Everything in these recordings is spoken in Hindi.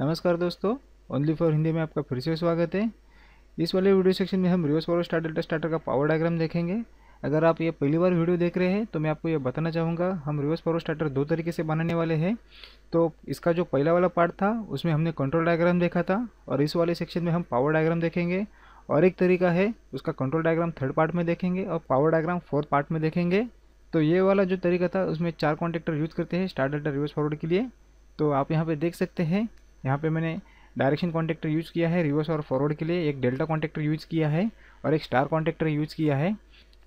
नमस्कार दोस्तों ओनली फॉर हिंदी में आपका फिर से स्वागत है इस वाले वीडियो सेक्शन में हम reverse power star delta starter का पावर डायग्राम देखेंगे अगर आप ये पहली बार वीडियो देख रहे हैं तो मैं आपको ये बताना चाहूँगा हम रिवर्स पावर स्टार्टर दो तरीके से बनाने वाले हैं तो इसका जो पहला वाला पार्ट था उसमें हमने कंट्रोल डायग्राम देखा था और इस वाले सेक्शन में हम पावर डायग्राम देखेंगे और एक तरीका है उसका कंट्रोल डायग्राम थर्ड पार्ट में देखेंगे और पावर डायग्राम फोर्थ पार्ट में देखेंगे तो ये वाला जो तरीका था उसमें चार कॉन्टेक्टर यूज़ करते हैं स्टार डेल्टा रिवर्स फॉरवर्ड के लिए तो आप यहाँ पे देख सकते हैं यहाँ पे मैंने डायरेक्शन कॉन्टेक्टर यूज़ किया है रिवर्स और फॉरवर्ड के लिए एक डेल्टा कॉन्टेक्टर यूज़ किया है और एक स्टार कॉन्टेक्टर यूज़ किया है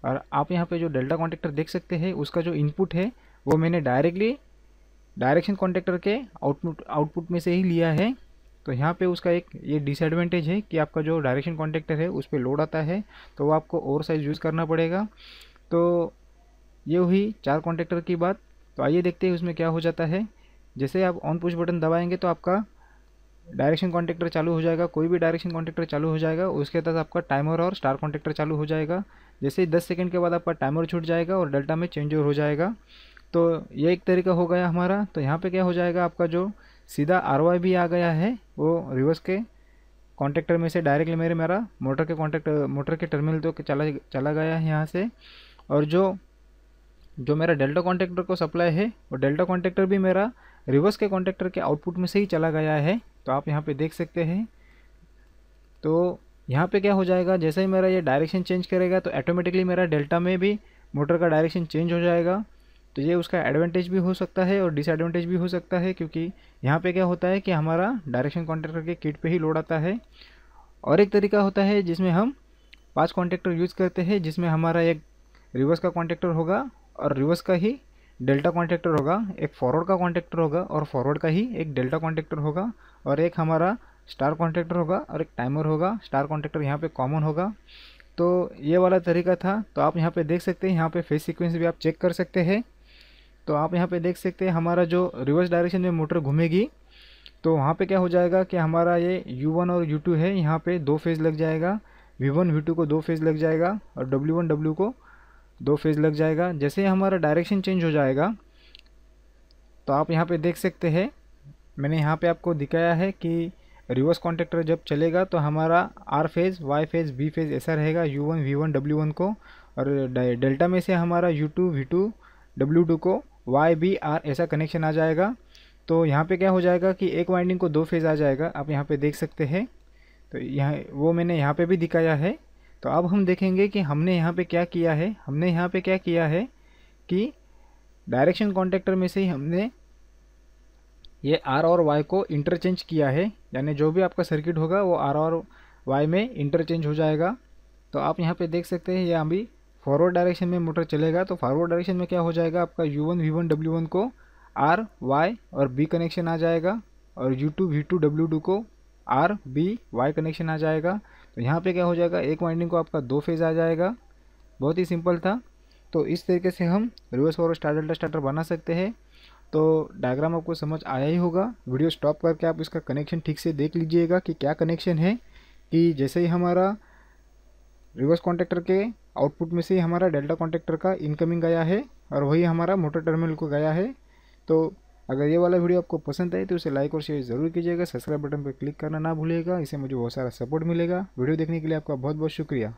और आप यहाँ पे जो डेल्टा कॉन्टेक्टर देख सकते हैं उसका जो इनपुट है वो मैंने डायरेक्टली डायरेक्शन कॉन्टेक्टर के आउटपुट आउटपुट में से ही लिया है तो यहाँ पे उसका एक ये डिसएडवांटेज है कि आपका जो डायरेक्शन कॉन्टेक्टर है उस पर लोड आता है तो वो आपको ओवर साइज यूज़ करना पड़ेगा तो ये हुई चार कॉन्टेक्टर की बात तो आइए देखते हैं उसमें क्या हो जाता है जैसे आप ऑन पुश बटन दबाएंगे तो आपका डायरेक्शन कॉन्टेक्टर चालू हो जाएगा कोई भी डायरेक्शन कॉन्टेक्टर चालू हो जाएगा उसके तहत आपका टाइमर और स्टार कॉन्टेक्टर चालू हो जाएगा जैसे ही दस सेकेंड के बाद आपका टाइमर छूट जाएगा और डेल्टा में चेंज हो जाएगा तो ये एक तरीका हो गया हमारा तो यहाँ पे क्या हो जाएगा आपका जो सीधा आर भी आ गया है वो रिवर्स के कॉन्टेक्टर में से डायरेक्टली मेरे मेरा मोटर के कॉन्टेक्ट मोटर के टर्मिनल तो चला चला गया है यहाँ से और जो जो मेरा डेल्टा कॉन्टेक्टर को सप्लाई है वो डेल्टा कॉन्टेक्टर भी मेरा रिवर्स के कॉन्टेक्टर के आउटपुट में से ही चला गया है तो आप यहाँ पे देख सकते हैं तो यहाँ पे क्या हो जाएगा जैसे ही मेरा ये डायरेक्शन चेंज करेगा तो ऑटोमेटिकली मेरा डेल्टा में भी मोटर का डायरेक्शन चेंज हो जाएगा तो ये उसका एडवांटेज भी हो सकता है और डिसएडवांटेज भी हो सकता है क्योंकि यहाँ पे क्या होता है कि हमारा डायरेक्शन कॉन्टैक्ट के किट पे ही लोड आता है और एक तरीका होता है जिसमें हम पांच कॉन्ट्रेक्टर यूज़ करते हैं जिसमें हमारा एक रिवर्स का कॉन्ट्रेक्टर होगा और रिवर्स का ही डेल्टा कॉन्ट्रैक्टर होगा एक फॉरवर्ड का कॉन्ट्रैक्टर होगा और फॉरवर्ड का ही एक डेल्टा कॉन्ट्रेक्टर होगा और एक हमारा स्टार कॉन्ट्रैक्टर होगा और एक टाइमर होगा स्टार कॉन्ट्रेक्टर यहाँ पे कॉमन होगा तो ये वाला तरीका था तो आप यहाँ पे देख सकते हैं यहाँ पे फेस सीक्वेंस भी आप चेक कर सकते हैं तो आप यहाँ पे देख सकते हैं हमारा जो रिवर्स डायरेक्शन में मोटर घूमेगी तो वहाँ पे क्या हो जाएगा कि हमारा ये U1 और U2 है यहाँ पे दो फेज़ लग जाएगा V1 V2 को दो फेज़ लग जाएगा और W1 W को दो फेज़ लग जाएगा जैसे हमारा डायरेक्शन चेंज हो जाएगा तो आप यहाँ पे देख सकते हैं मैंने यहाँ पे आपको दिखाया है कि रिवर्स कॉन्टेक्टर जब चलेगा तो हमारा R phase Y phase B phase ऐसा रहेगा U one V one W one को और डेल्टा में से हमारा U two V two W two को वाई बी आर ऐसा कनेक्शन आ जाएगा तो यहाँ पे क्या हो जाएगा कि एक वाइंडिंग को दो फेज़ आ जाएगा आप यहाँ पे देख सकते हैं तो यहाँ वो मैंने यहाँ पे भी दिखाया है तो अब हम देखेंगे कि हमने यहाँ पे क्या किया है हमने यहाँ पे क्या किया है कि डायरेक्शन कॉन्टेक्टर में से ही हमने ये आर और वाई को इंटरचेंज किया है यानी जो भी आपका सर्किट होगा वो आर और वाई में इंटरचेंज हो जाएगा तो आप यहाँ पे देख सकते हैं ये अभी फॉरवर्ड डायरेक्शन में मोटर चलेगा तो फॉरवर्ड डायरेक्शन में क्या हो जाएगा आपका U one V one W one को आर वाई और बी कनेक्शन आ जाएगा और U two V two W two को आर बी वाई कनेक्शन आ जाएगा तो यहाँ पे क्या हो जाएगा एक वाइंडिंग को आपका दो फेज़ आ जाएगा बहुत ही सिंपल था तो इस तरीके से हम रिवर्स और स्टार डेल्टा स्टार्टर बना सकते हैं तो डायग्राम आपको समझ आया ही होगा वीडियो स्टॉप करके आप इसका कनेक्शन ठीक से देख लीजिएगा कि क्या कनेक्शन है कि जैसे ही हमारा रिवर्स कॉन्टेक्टर के आउटपुट में से ही हमारा डेल्टा कॉन्टेक्टर का इनकमिंग गया है और वही हमारा मोटर टर्मिनल को गया है तो अगर ये वाला वीडियो आपको पसंद आए तो इसे लाइक और शेयर जरूर कीजिएगा सब्सक्राइब बटन पर क्लिक करना ना भूलिएगा इससे मुझे बहुत सारा सपोर्ट मिलेगा वीडियो देखने के लिए आपका बहुत बहुत शुक्रिया